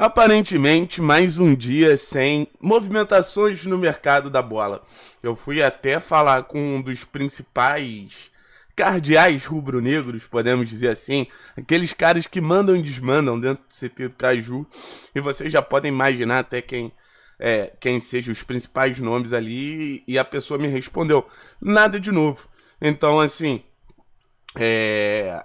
Aparentemente, mais um dia sem movimentações no mercado da bola. Eu fui até falar com um dos principais cardeais rubro-negros, podemos dizer assim, aqueles caras que mandam e desmandam dentro do CT do Caju, e vocês já podem imaginar até quem é, quem sejam os principais nomes ali, e a pessoa me respondeu, nada de novo. Então, assim, é...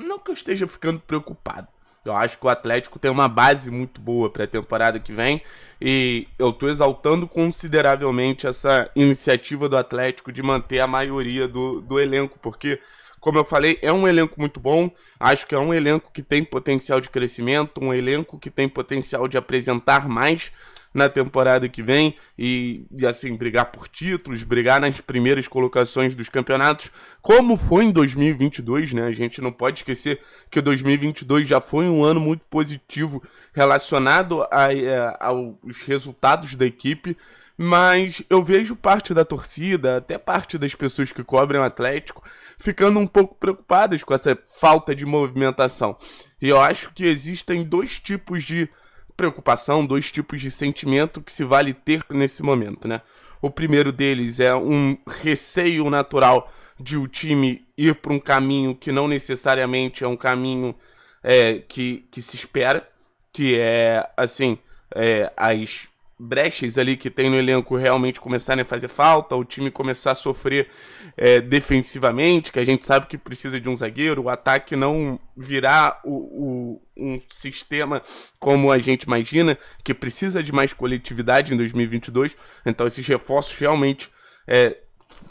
não que eu esteja ficando preocupado, eu acho que o Atlético tem uma base muito boa para a temporada que vem e eu estou exaltando consideravelmente essa iniciativa do Atlético de manter a maioria do, do elenco, porque, como eu falei, é um elenco muito bom, acho que é um elenco que tem potencial de crescimento, um elenco que tem potencial de apresentar mais na temporada que vem e, e assim, brigar por títulos, brigar nas primeiras colocações dos campeonatos, como foi em 2022, né? A gente não pode esquecer que 2022 já foi um ano muito positivo relacionado a, a, é, aos resultados da equipe mas eu vejo parte da torcida, até parte das pessoas que cobrem o Atlético, ficando um pouco preocupadas com essa falta de movimentação. E eu acho que existem dois tipos de preocupação, dois tipos de sentimento que se vale ter nesse momento, né? O primeiro deles é um receio natural de o time ir para um caminho que não necessariamente é um caminho é, que, que se espera, que é, assim, é, as brechas ali que tem no elenco realmente começarem a fazer falta, o time começar a sofrer é, defensivamente, que a gente sabe que precisa de um zagueiro, o ataque não virar o, o um sistema como a gente imagina, que precisa de mais coletividade em 2022, então esses reforços realmente é,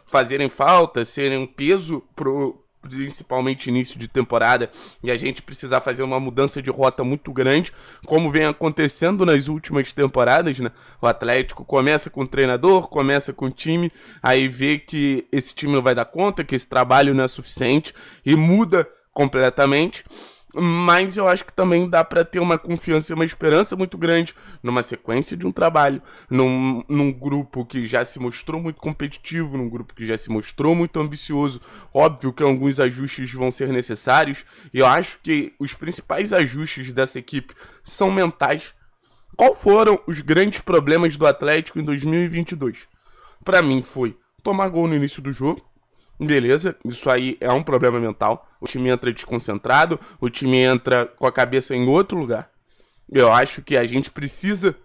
fazerem falta, serem um peso pro principalmente início de temporada e a gente precisar fazer uma mudança de rota muito grande, como vem acontecendo nas últimas temporadas, né? O Atlético começa com o treinador, começa com o time, aí vê que esse time não vai dar conta, que esse trabalho não é suficiente e muda completamente mas eu acho que também dá para ter uma confiança e uma esperança muito grande numa sequência de um trabalho, num, num grupo que já se mostrou muito competitivo, num grupo que já se mostrou muito ambicioso. Óbvio que alguns ajustes vão ser necessários, e eu acho que os principais ajustes dessa equipe são mentais. Qual foram os grandes problemas do Atlético em 2022? Para mim foi tomar gol no início do jogo, beleza, isso aí é um problema mental o time entra desconcentrado, o time entra com a cabeça em outro lugar. Eu acho que a gente precisa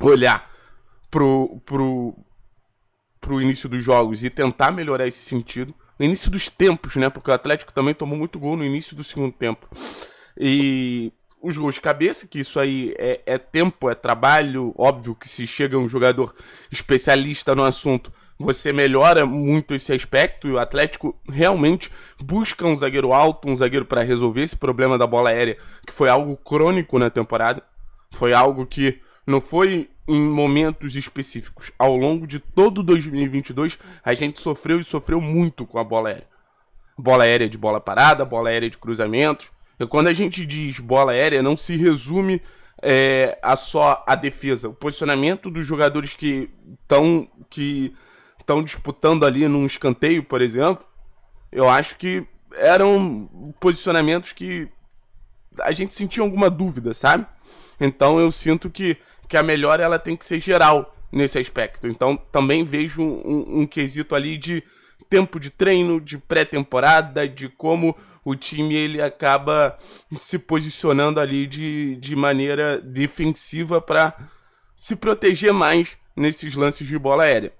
olhar pro, pro, pro início dos jogos e tentar melhorar esse sentido. No início dos tempos, né? Porque o Atlético também tomou muito gol no início do segundo tempo. E os gols de cabeça, que isso aí é, é tempo, é trabalho. Óbvio que se chega um jogador especialista no assunto, você melhora muito esse aspecto. E o Atlético realmente busca um zagueiro alto, um zagueiro para resolver esse problema da bola aérea, que foi algo crônico na temporada. Foi algo que não foi em momentos específicos. Ao longo de todo 2022, a gente sofreu e sofreu muito com a bola aérea. Bola aérea de bola parada, bola aérea de cruzamentos. Quando a gente diz bola aérea, não se resume é, a só a defesa. O posicionamento dos jogadores que estão que estão disputando ali num escanteio, por exemplo, eu acho que eram posicionamentos que a gente sentia alguma dúvida, sabe? Então eu sinto que, que a melhora ela tem que ser geral nesse aspecto. Então também vejo um, um, um quesito ali de tempo de treino, de pré-temporada, de como o time ele acaba se posicionando ali de, de maneira defensiva para se proteger mais nesses lances de bola aérea.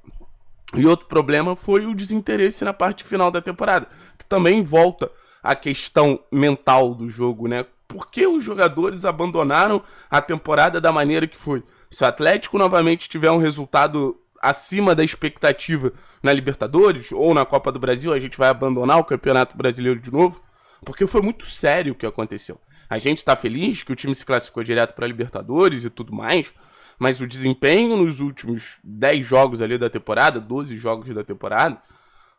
E outro problema foi o desinteresse na parte final da temporada, que também volta à questão mental do jogo, né? Por que os jogadores abandonaram a temporada da maneira que foi? Se o Atlético novamente tiver um resultado acima da expectativa na Libertadores ou na Copa do Brasil, a gente vai abandonar o Campeonato Brasileiro de novo. Porque foi muito sério o que aconteceu. A gente está feliz que o time se classificou direto para Libertadores e tudo mais, mas o desempenho nos últimos 10 jogos ali da temporada, 12 jogos da temporada,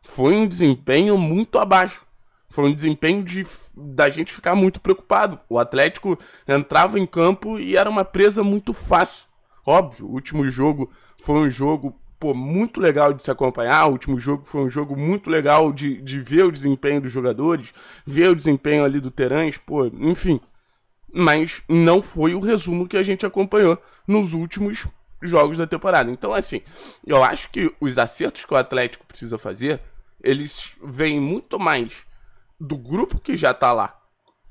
foi um desempenho muito abaixo. Foi um desempenho de, da gente ficar muito preocupado. O Atlético entrava em campo e era uma presa muito fácil. Óbvio, o último jogo foi um jogo pô, muito legal de se acompanhar. O último jogo foi um jogo muito legal de, de ver o desempenho dos jogadores, ver o desempenho ali do Terãs, pô, enfim. Mas não foi o resumo que a gente acompanhou nos últimos jogos da temporada. Então, assim, eu acho que os acertos que o Atlético precisa fazer, eles vêm muito mais do grupo que já tá lá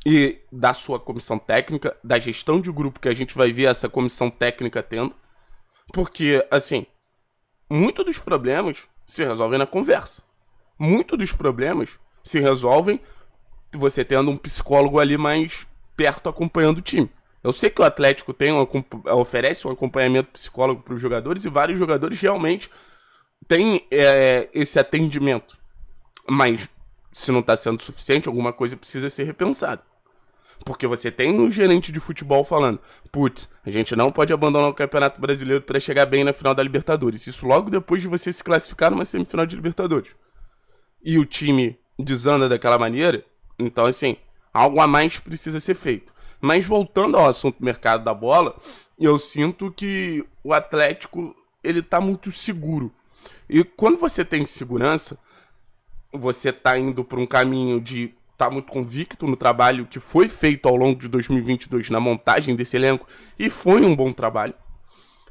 e da sua comissão técnica, da gestão de grupo que a gente vai ver essa comissão técnica tendo. Porque, assim, muito dos problemas se resolvem na conversa. Muito dos problemas se resolvem você tendo um psicólogo ali mais perto acompanhando o time. Eu sei que o Atlético tem um, oferece um acompanhamento psicólogo para os jogadores e vários jogadores realmente têm é, esse atendimento. Mas se não está sendo suficiente, alguma coisa precisa ser repensada. Porque você tem um gerente de futebol falando: putz, a gente não pode abandonar o Campeonato Brasileiro para chegar bem na final da Libertadores. Isso logo depois de você se classificar numa semifinal de Libertadores. E o time desanda daquela maneira. Então, assim, algo a mais precisa ser feito. Mas voltando ao assunto mercado da bola, eu sinto que o Atlético ele tá muito seguro. E quando você tem segurança, você tá indo para um caminho de tá muito convicto no trabalho que foi feito ao longo de 2022 na montagem desse elenco e foi um bom trabalho.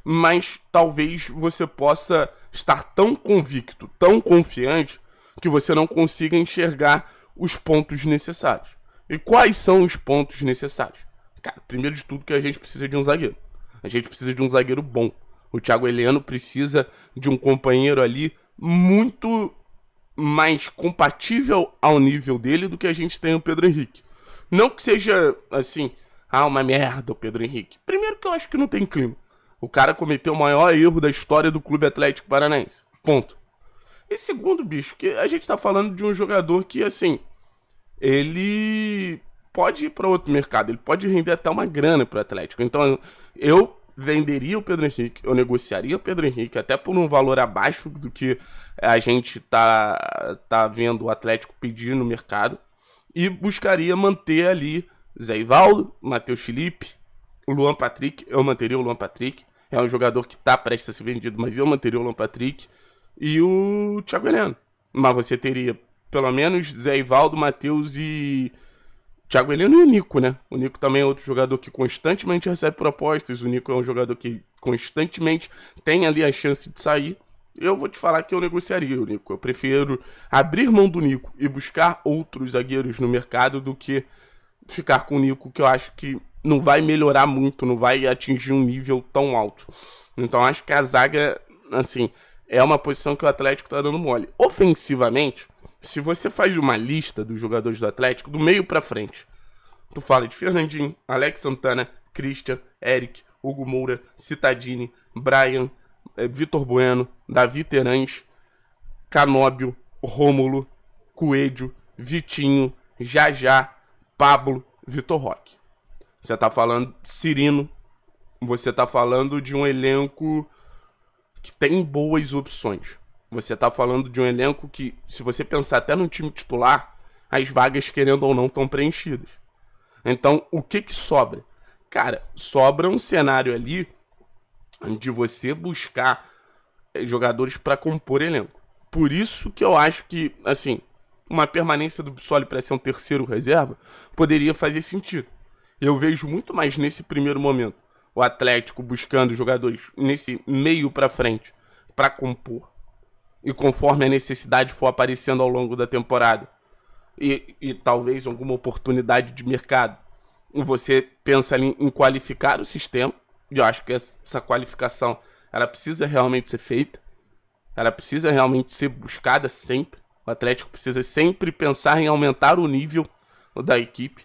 Mas talvez você possa estar tão convicto, tão confiante que você não consiga enxergar os pontos necessários. E quais são os pontos necessários? Cara, primeiro de tudo que a gente precisa de um zagueiro. A gente precisa de um zagueiro bom. O Thiago Heleno precisa de um companheiro ali muito mais compatível ao nível dele do que a gente tem o Pedro Henrique. Não que seja assim, ah, uma merda o Pedro Henrique. Primeiro que eu acho que não tem clima. O cara cometeu o maior erro da história do Clube Atlético Paranaense. Ponto. E segundo, bicho, que a gente tá falando de um jogador que, assim, ele pode ir para outro mercado, ele pode render até uma grana pro Atlético. Então, eu venderia o Pedro Henrique, eu negociaria o Pedro Henrique até por um valor abaixo do que a gente tá, tá vendo o Atlético pedir no mercado e buscaria manter ali Zé Ivaldo, Matheus Felipe, Luan Patrick, eu manteria o Luan Patrick, é um jogador que tá prestes a ser vendido, mas eu manteria o Luan Patrick e o Thiago Heleno. Mas você teria pelo menos Zé Ivaldo, Matheus e Thiago Heleno é e o Nico, né? O Nico também é outro jogador que constantemente recebe propostas. O Nico é um jogador que constantemente tem ali a chance de sair. Eu vou te falar que eu negociaria o Nico. Eu prefiro abrir mão do Nico e buscar outros zagueiros no mercado do que ficar com o Nico, que eu acho que não vai melhorar muito, não vai atingir um nível tão alto. Então acho que a zaga, assim, é uma posição que o Atlético tá dando mole. Ofensivamente, se você faz uma lista dos jogadores do Atlético, do meio para frente, tu fala de Fernandinho, Alex Santana, Christian, Eric, Hugo Moura, Citadini, Brian, eh, Vitor Bueno, Davi Terães, Canóbio, Rômulo, Coelho, Vitinho, Jajá, Pablo, Vitor Roque. Você tá falando Cirino, você tá falando de um elenco que tem boas opções. Você está falando de um elenco que, se você pensar até no time titular, as vagas, querendo ou não, estão preenchidas. Então, o que, que sobra? Cara, sobra um cenário ali de você buscar eh, jogadores para compor elenco. Por isso que eu acho que, assim, uma permanência do Bissoli para ser um terceiro reserva poderia fazer sentido. Eu vejo muito mais nesse primeiro momento o Atlético buscando jogadores nesse meio para frente para compor e conforme a necessidade for aparecendo ao longo da temporada e, e talvez alguma oportunidade de mercado, você pensa em qualificar o sistema. Eu acho que essa qualificação ela precisa realmente ser feita, ela precisa realmente ser buscada sempre. O Atlético precisa sempre pensar em aumentar o nível da equipe.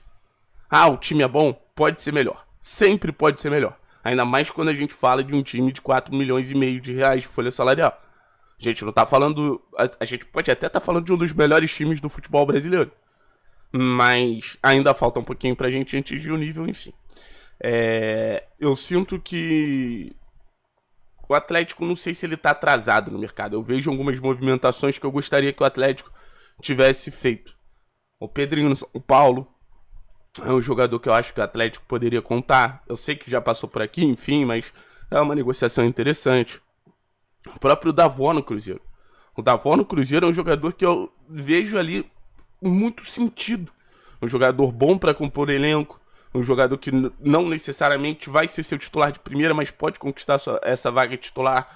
Ah, o time é bom? Pode ser melhor. Sempre pode ser melhor. Ainda mais quando a gente fala de um time de 4 milhões e meio de reais de folha salarial. A gente não tá falando. A, a gente pode até estar tá falando de um dos melhores times do futebol brasileiro. Mas ainda falta um pouquinho pra gente atingir o nível, enfim. É, eu sinto que o Atlético, não sei se ele tá atrasado no mercado. Eu vejo algumas movimentações que eu gostaria que o Atlético tivesse feito. O Pedrinho no São Paulo é um jogador que eu acho que o Atlético poderia contar. Eu sei que já passou por aqui, enfim, mas é uma negociação interessante. O próprio Davó no Cruzeiro. O Davó no Cruzeiro é um jogador que eu vejo ali muito sentido. Um jogador bom para compor elenco, um jogador que não necessariamente vai ser seu titular de primeira, mas pode conquistar sua, essa vaga titular.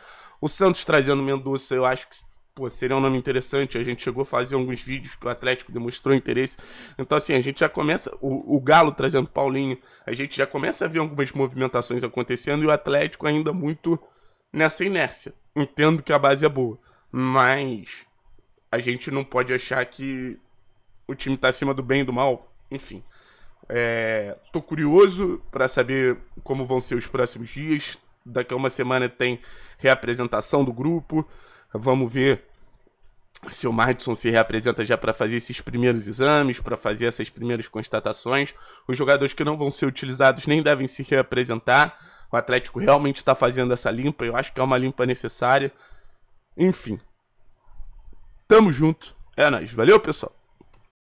O Santos trazendo Mendonça, eu acho que pô, seria um nome interessante. A gente chegou a fazer alguns vídeos que o Atlético demonstrou interesse. Então, assim, a gente já começa. O, o Galo trazendo Paulinho, a gente já começa a ver algumas movimentações acontecendo e o Atlético ainda muito nessa inércia entendo que a base é boa, mas a gente não pode achar que o time tá acima do bem e do mal, enfim. É, tô curioso para saber como vão ser os próximos dias. Daqui a uma semana tem reapresentação do grupo. Vamos ver se o Madison se reapresenta já para fazer esses primeiros exames, para fazer essas primeiras constatações. Os jogadores que não vão ser utilizados nem devem se reapresentar. O Atlético realmente está fazendo essa limpa. Eu acho que é uma limpa necessária. Enfim. Tamo junto. É nóis. Valeu, pessoal.